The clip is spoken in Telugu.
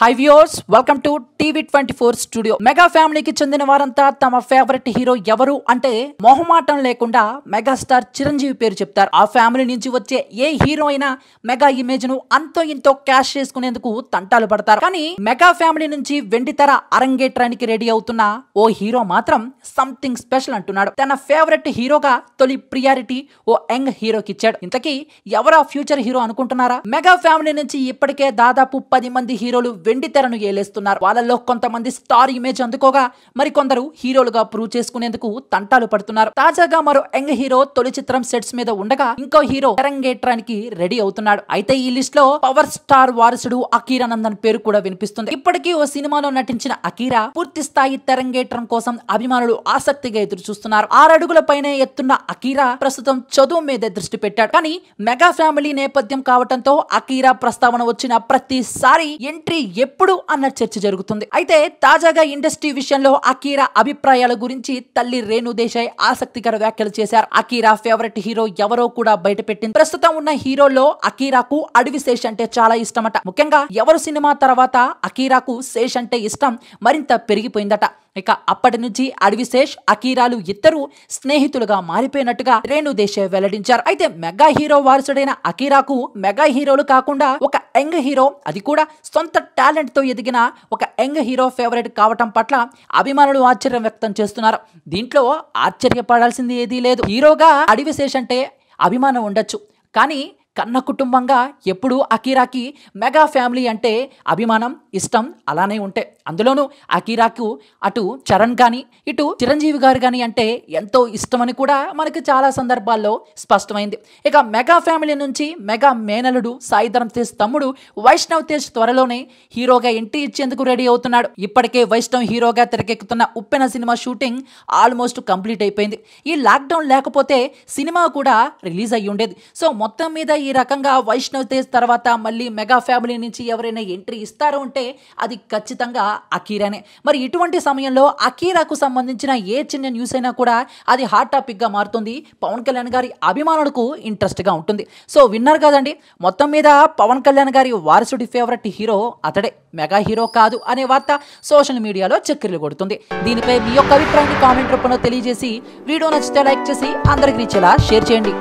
high viewers welcome to TV twenty four studio mega ఫ్యామిలీకి చెందిన వారంతా తమ ఫేవరెట్ హీరో ఎవరు అంటే మొహమాటం లేకుండా మెగాస్టార్ చిరంజీవి పేరు చెప్తారు ఆ ఫ్యామిలీ నుంచి వచ్చే ఏ హీరో అయినా మెగా ఇమేజ్ ను అంతో ఇంతో క్యాష్ చేసుకునేందుకు తంటాలు పడతారు కానీ మెగా ఫ్యామిలీ నుంచి వెండితెర అరంగేట్రానికి రెడీ అవుతున్న ఓ హీరో మాత్రం సంథింగ్ స్పెషల్ అంటున్నాడు తన ఫేవరెట్ హీరోగా తొలి ప్రియారిటీ ఓ యంగ్ హీరోకి ఇచ్చాడు ఇంతకీ ఎవరా ఫ్యూచర్ హీరో అనుకుంటున్నారా మెగా ఫ్యామిలీ నుంచి ఇప్పటికే దాదాపు పది మంది హీరోలు వెండి తెరను ఏలేస్తున్నారు వాళ్ళలో కొంతమంది స్టార్ ఇమేజ్ అందుకోగా మరికొందరు హీరోలుగా ప్రూవ్ చేసుకునేందుకు తంటాలు పడుతున్నారు తాజాగా మరో యంగ్ హీరో తొలి చిత్రం సెట్స్ మీద ఉండగా ఇంకో హీరో తెరంగేట్రానికి రెడీ అవుతున్నాడు అయితే ఈ లిస్ట్ లో పవర్ స్టార్ వారసుడు అకీరానందన్ పేరు కూడా వినిపిస్తుంది ఇప్పటికీ ఓ సినిమాలో నటించిన అకీరా పూర్తి స్థాయి తెరంగేట్రం కోసం అభిమానులు ఆసక్తిగా ఎదురు చూస్తున్నారు ఆరడుగుల పైనే ఎత్తున్న అకీరా ప్రస్తుతం చదువు మీద దృష్టి పెట్టాడు కానీ మెగా ఫ్యామిలీ నేపథ్యం కావడంతో అకీరా ప్రస్తావన వచ్చిన ప్రతిసారి ఎంట్రీ ఎప్పుడు అన్న చర్చ జరుగుతుంది అయితే తాజాగా ఇండస్ట్రీ విషయంలో అకీరా అభిప్రాయాల గురించి తల్లి రేణు దేశాయ్ ఆసక్తికర వ్యాఖ్యలు చేశారు అకీరా ఫేవరెట్ హీరో ఎవరో కూడా బయటపెట్టింది ప్రస్తుతం ఉన్న హీరోలో అకీరాకు అడవి శేష్ అంటే చాలా ఇష్టమట ముఖ్యంగా ఎవరు సినిమా తర్వాత అకీరాకు శేష్ అంటే ఇష్టం మరింత పెరిగిపోయిందట ఇక అప్పటి నుంచి అడవిశేష్ అకీరాలు ఇద్దరు స్నేహితులుగా మారిపోయినట్టుగా రేణు దేశాయ్ వెల్లడించారు అయితే మెగా హీరో వారసుడైన అకీరాకు మెగా హీరోలు కాకుండా ఒక యంగ్ హీరో అది కూడా సొంత టాలెంట్తో ఎదిగిన ఒక యంగ్ హీరో ఫేవరెట్ కావటం పట్ల అభిమానులు ఆశ్చర్యం వ్యక్తం చేస్తున్నారు దీంట్లో ఆశ్చర్యపడాల్సింది ఏదీ లేదు హీరోగా అడివిశేష్ అంటే అభిమానం ఉండొచ్చు కానీ కన్న కుటుంబంగా ఎప్పుడూ అకీరాకి మెగా ఫ్యామిలీ అంటే అభిమానం ఇష్టం అలానే ఉంటే అందులోనూ అకీరాకు అటు చరణ్ కానీ ఇటు చిరంజీవి గారు కానీ అంటే ఎంతో ఇష్టమని కూడా మనకు చాలా సందర్భాల్లో స్పష్టమైంది ఇక మెగా ఫ్యామిలీ నుంచి మెగా మేనలుడు సాయిధరం తేజ్ తమ్ముడు వైష్ణవ్ తేజ్ త్వరలోనే హీరోగా ఎంట్రీ ఇచ్చేందుకు రెడీ అవుతున్నాడు ఇప్పటికే వైష్ణవ్ హీరోగా తెరకెక్కుతున్న Uppena cinema shooting almost complete అయిపోయింది ఈ లాక్డౌన్ లేకపోతే సినిమా కూడా రిలీజ్ అయ్యి ఉండేది సో మొత్తం మీద ఈ రకంగా వైష్ణవ్ తేజ్ తర్వాత మళ్ళీ మెగా ఫ్యామిలీ నుంచి ఎవరైనా ఎంట్రీ ఇస్తారు అంటే అది ఖచ్చితంగా అఖీరానే మరి ఇటువంటి సమయంలో అకీరాకు సంబంధించిన ఏ చిన్న న్యూస్ అయినా కూడా అది హాట్ టాపిక్గా మారుతుంది పవన్ కళ్యాణ్ గారి అభిమానులకు ఇంట్రెస్ట్గా ఉంటుంది సో విన్నారు కదండి మొత్తం మీద పవన్ కళ్యాణ్ గారి వారసుడి ఫేవరెట్ హీరో అతడే మెగా హీరో కాదు అనే వార్త సోషల్ మీడియాలో చక్కెరలు కొడుతుంది దీనిపై మీ యొక్క అభిప్రాయాన్ని కామెంట్ రూపంలో తెలియజేసి వీడియో నచ్చితే లైక్ చేసి అందరికి ఇచ్చేలా షేర్ చేయండి